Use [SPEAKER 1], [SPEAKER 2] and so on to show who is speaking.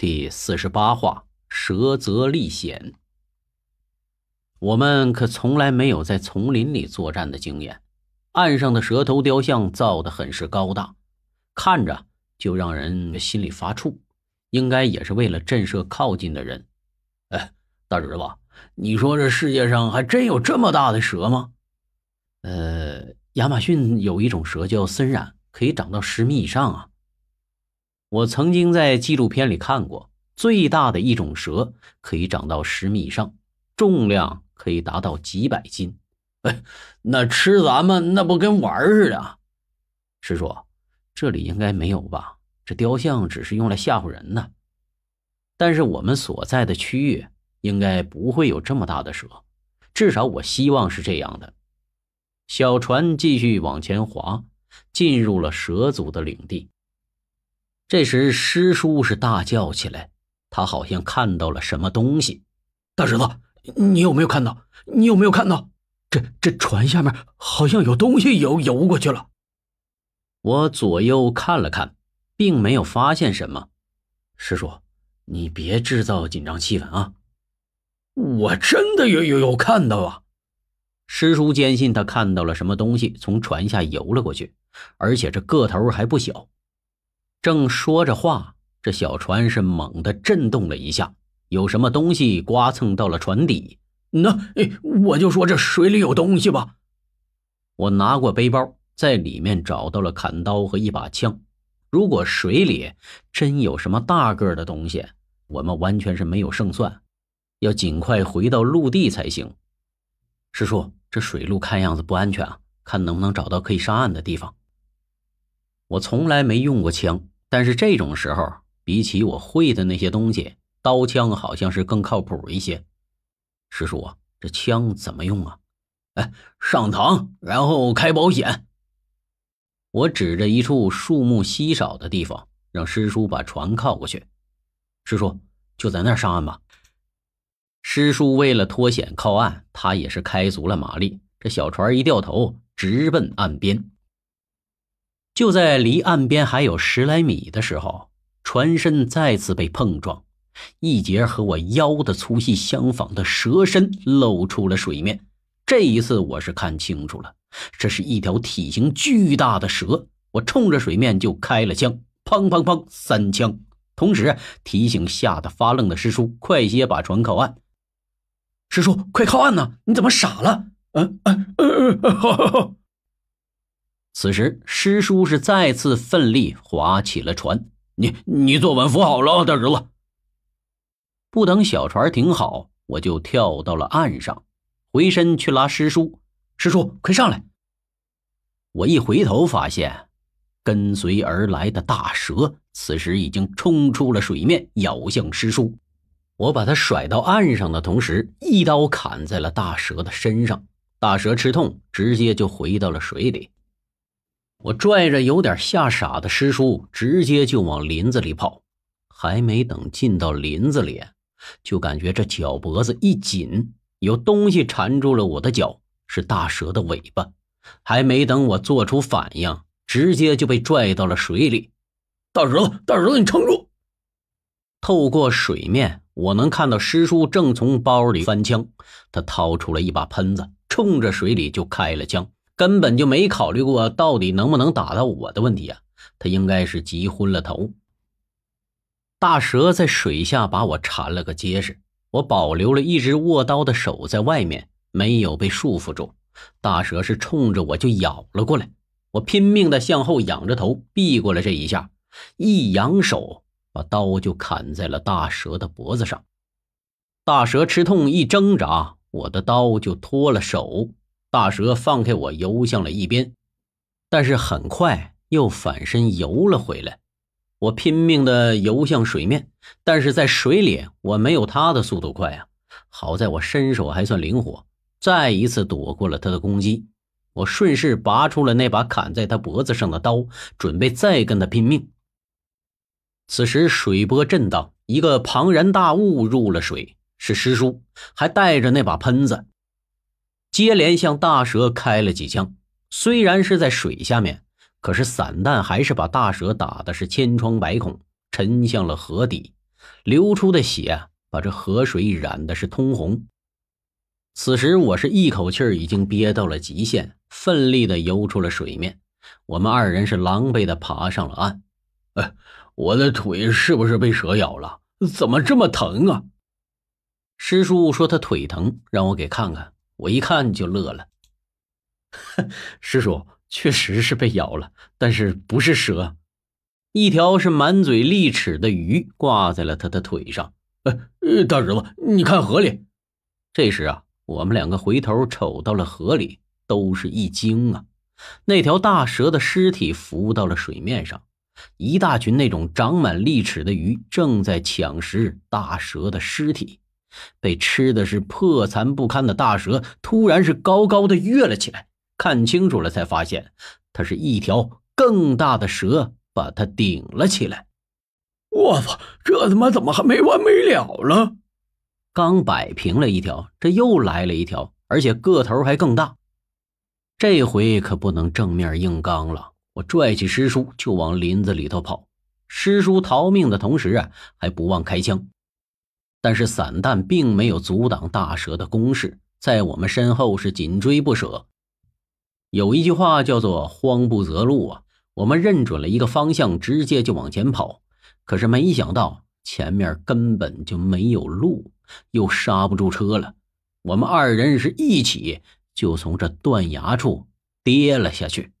[SPEAKER 1] 第四十八话蛇则历险。我们可从来没有在丛林里作战的经验。岸上的蛇头雕像造得很是高大，看着就让人心里发怵，应该也是为了震慑靠近的人。哎，大侄子，你说这世界上还真有这么大的蛇吗？呃，亚马逊有一种蛇叫森蚺，可以长到十米以上啊。我曾经在纪录片里看过，最大的一种蛇可以长到十米以上，重量可以达到几百斤。哎，那吃咱们那不跟玩儿似的？师叔，这里应该没有吧？这雕像只是用来吓唬人的。但是我们所在的区域应该不会有这么大的蛇，至少我希望是这样的。小船继续往前划，进入了蛇族的领地。这时，师叔是大叫起来，他好像看到了什么东西。“大侄子，你有没有看到？你有没有看到？这这船下面好像有东西游游过去了。”我左右看了看，并没有发现什么。师叔，你别制造紧张气氛啊！我真的有有有看到啊！师叔坚信他看到了什么东西从船下游了过去，而且这个头还不小。正说着话，这小船是猛地震动了一下，有什么东西刮蹭到了船底。那哎，我就说这水里有东西吧。我拿过背包，在里面找到了砍刀和一把枪。如果水里真有什么大个的东西，我们完全是没有胜算，要尽快回到陆地才行。师叔，这水路看样子不安全啊，看能不能找到可以上岸的地方。我从来没用过枪。但是这种时候，比起我会的那些东西，刀枪好像是更靠谱一些。师叔啊，这枪怎么用啊？哎，上膛，然后开保险。我指着一处树木稀少的地方，让师叔把船靠过去。师叔就在那儿上岸吧。师叔为了脱险靠岸，他也是开足了马力。这小船一掉头，直奔岸边。就在离岸边还有十来米的时候，船身再次被碰撞，一截和我腰的粗细相仿的蛇身露出了水面。这一次我是看清楚了，这是一条体型巨大的蛇。我冲着水面就开了枪，砰砰砰，三枪。同时提醒吓得发愣的师叔：“快些把船靠岸！”师叔，快靠岸呢！你怎么傻了？嗯嗯嗯嗯，好。此时，师叔是再次奋力划起了船。你你坐稳扶好了，大侄子。不等小船停好，我就跳到了岸上，回身去拉师叔。师叔，快上来！我一回头发现，跟随而来的大蛇此时已经冲出了水面，咬向师叔。我把他甩到岸上的同时，一刀砍在了大蛇的身上。大蛇吃痛，直接就回到了水里。我拽着有点吓傻的师叔，直接就往林子里跑。还没等进到林子里，就感觉这脚脖子一紧，有东西缠住了我的脚，是大蛇的尾巴。还没等我做出反应，直接就被拽到了水里。大蛇大蛇你撑住！透过水面，我能看到师叔正从包里翻枪，他掏出了一把喷子，冲着水里就开了枪。根本就没考虑过到底能不能打到我的问题啊！他应该是急昏了头。大蛇在水下把我缠了个结实，我保留了一只握刀的手在外面，没有被束缚住。大蛇是冲着我就咬了过来，我拼命的向后仰着头避过了这一下，一扬手把刀就砍在了大蛇的脖子上。大蛇吃痛一挣扎，我的刀就脱了手。大蛇放开我，游向了一边，但是很快又反身游了回来。我拼命的游向水面，但是在水里我没有他的速度快啊。好在我身手还算灵活，再一次躲过了他的攻击。我顺势拔出了那把砍在他脖子上的刀，准备再跟他拼命。此时水波震荡，一个庞然大物入了水，是师叔，还带着那把喷子。接连向大蛇开了几枪，虽然是在水下面，可是散弹还是把大蛇打的是千疮百孔，沉向了河底，流出的血把这河水染的是通红。此时我是一口气已经憋到了极限，奋力的游出了水面，我们二人是狼狈的爬上了岸。哎，我的腿是不是被蛇咬了？怎么这么疼啊？师叔说他腿疼，让我给看看。我一看就乐了，师叔确实是被咬了，但是不是蛇，一条是满嘴利齿的鱼挂在了他的腿上。哎，大侄子，你看河里。这时啊，我们两个回头瞅到了河里，都是一惊啊！那条大蛇的尸体浮到了水面上，一大群那种长满利齿的鱼正在抢食大蛇的尸体。被吃的是破残不堪的大蛇，突然是高高的跃了起来。看清楚了，才发现它是一条更大的蛇把它顶了起来。我操，这他妈怎么还没完没了了？刚摆平了一条，这又来了一条，而且个头还更大。这回可不能正面硬刚了，我拽起师叔就往林子里头跑。师叔逃命的同时啊，还不忘开枪。但是散弹并没有阻挡大蛇的攻势，在我们身后是紧追不舍。有一句话叫做“慌不择路”啊，我们认准了一个方向，直接就往前跑。可是没想到前面根本就没有路，又刹不住车了。我们二人是一起就从这断崖处跌了下去。